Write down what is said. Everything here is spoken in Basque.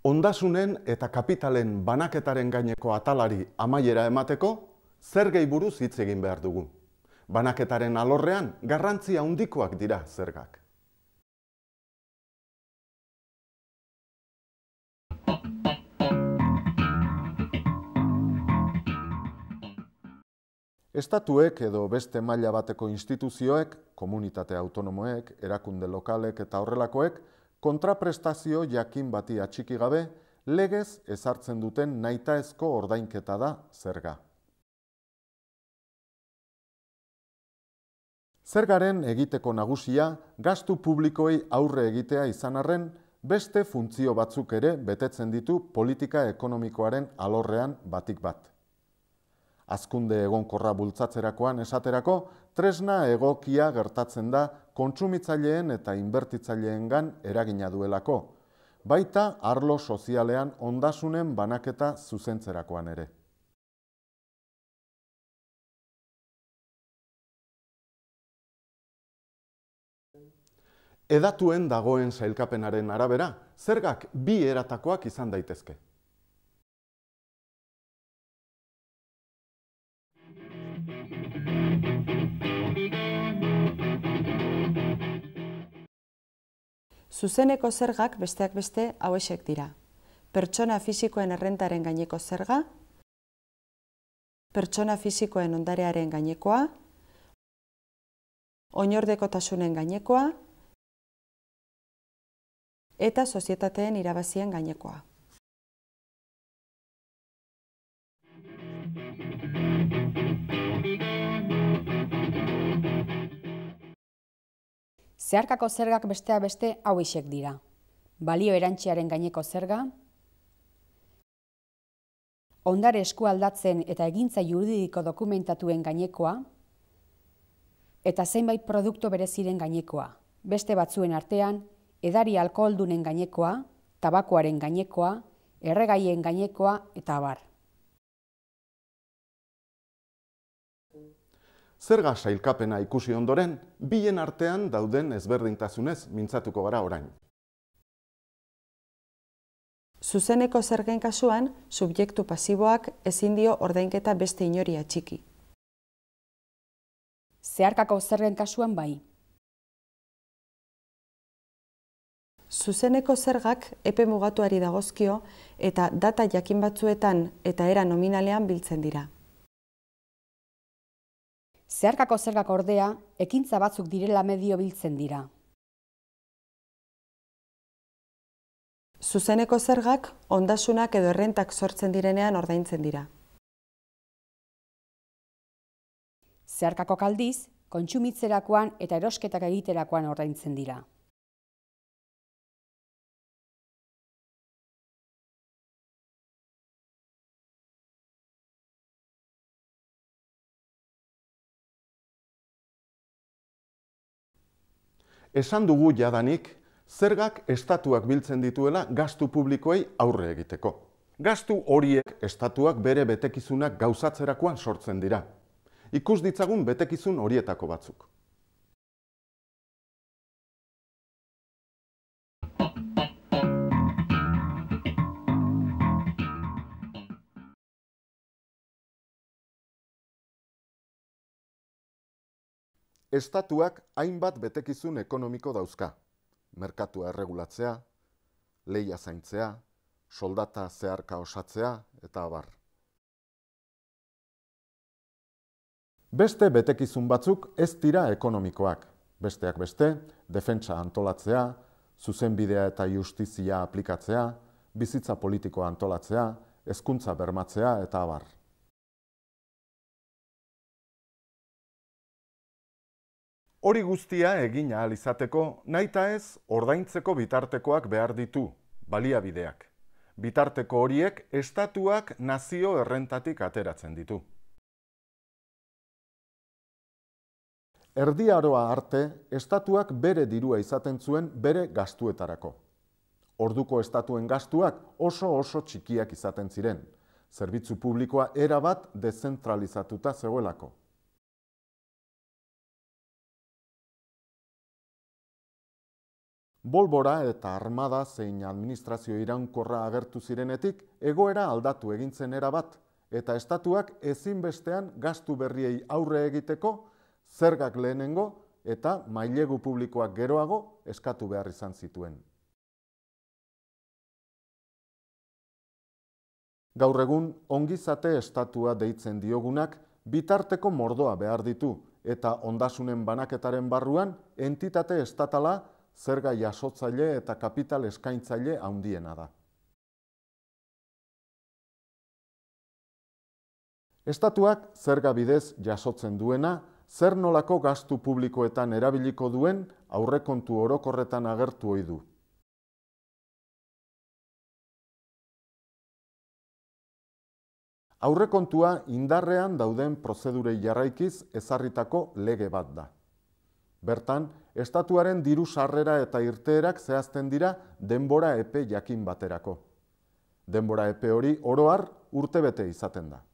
Ondasunen eta kapitalen banaketaren gaineko atalari amaiera emateko, zer gehi buruz hitz egin behar dugu. Banaketaren alorrean, garrantzia handikoak dira zergak. Estatuek edo beste maila bateko instituzioek, komunitate autonomoek, erakunde lokalek eta horrelakoek, kontraprestazio jakin bati atxiki gabe, legez ezartzen duten naitaezko ordainketa da zerga. Zergaren egiteko nagusia, gastu publikoei aurre egitea izan arren, beste funtzio batzuk ere betetzen ditu politika ekonomikoaren alorrean batik bat azkunde egonkorra bultzatzerakoan esaterako, tresna egokia gertatzen da kontsumitzaileen eta inbertitzaileengan eragina duelako. Baita arlo sozialean ondasunen banaketa zuzentzerakoan ere. Edatuen dagoen sailkapenaren arabera, zergak bi eratakoak izan daitezke. Zuzeneko zergak besteak beste esek dira. Pertsona fisikoen errentaren gaineko zerga, pertsona fisikoen ondarearen gainekoa, oinordeko tasunen gainekoa, eta sozietateen irabazien gainekoa. Zeharkako zergak bestea beste hau isek dira. Balio erantxearen gaineko zerga, ondare esku aldatzen eta egintza juridiko dokumentatuen gainekoa, eta zeinbait produktu bereziren gainekoa, beste batzuen artean, edari alkoholdunen gainekoa, tabakoaren gainekoa, erregaien gainekoa eta abar. zerga sailkapena ikusi ondoren, bien artean dauden ezberdintasunez mintzatuko gara orain. Zuzeneko zergen kasuan, subjektu pasiboak ezin dio ordainketa beste inoria txiki Zeharkako zergen kasuan bai. Zuzeneko zergak epe mugatuari dagozkio eta data jakin batzuetan eta era nominalean biltzen dira. Zeharkako zergak ordea, ekintza batzuk direla medio biltzen dira. Zuzeneko zergak, ondasunak edo errentak sortzen direnean ordaintzen dira. Zeharkako kaldiz, kontsumitzerakoan eta erosketak egiterakoan ordaintzen dira. esan dugu jadanik, zergak estatuak biltzen dituela gastu publikoei aurre egiteko. Gastu horiek estatuak bere betekizunak gauzatzerakoan sortzen dira. Ikus ditzagun betekizun horietako batzuk. estatuak hainbat betekizun ekonomiko dauzka. Merkatua erregulatzea, leia zaintzea, soldata zeharka osatzea eta abar. Beste betekizun batzuk ez dira ekonomikoak. Besteak beste, defentsa antolatzea, zuzenbidea eta justizia aplikatzea, bizitza politikoa antolatzea, hezkuntza bermatzea eta abar. Hori guztia eginhal ahal izateko, naita ez ordaintzeko bitartekoak behar ditu, baliabideak. Bitarteko horiek estatuak nazio errentatik ateratzen ditu. Erdi aroa arte, estatuak bere dirua izaten zuen bere gastuetarako. Orduko estatuen gastuak oso oso txikiak izaten ziren. Zerbitzu publikoa erabat dezentralizatuta zegoelako. Bolbora eta armada zein administrazio iraunkorra agertu zirenetik egoera aldatu egintzen era bat, eta estatuak ezinbestean gastu berriei aurre egiteko, zergak lehenengo eta mailegu publikoak geroago eskatu behar izan zituen. Gaur egun, ongizate estatua deitzen diogunak bitarteko mordoa behar ditu, eta ondasunen banaketaren barruan entitate estatala zerga jasotzaile eta kapital eskaintzaile handiena da. Estatuak zerga bidez jasotzen duena, zer nolako gastu publikoetan erabiliko duen aurrekontu orokorretan agertu ohi du. Aurrekontua indarrean dauden prozedurei jarraikiz ezarritako lege bat da. Bertan, estatuaren diru sarrera eta irteerak zehazten dira denbora epe jakin baterako. Denbora epe hori oroar urtebete izaten da.